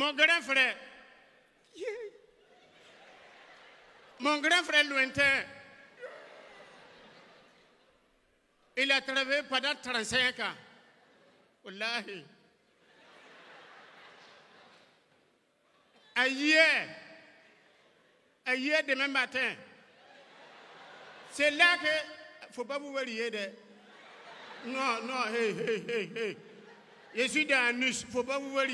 Mon grand frère, mon grand frère lointain, il a travaillé pendant 35 ans. Wallahi. hier, a hier demain matin, c'est là que. Il ne faut pas vous voir hier. Non, non, hey, hey, hey, hey. Je suis dans ne faut pas vous voir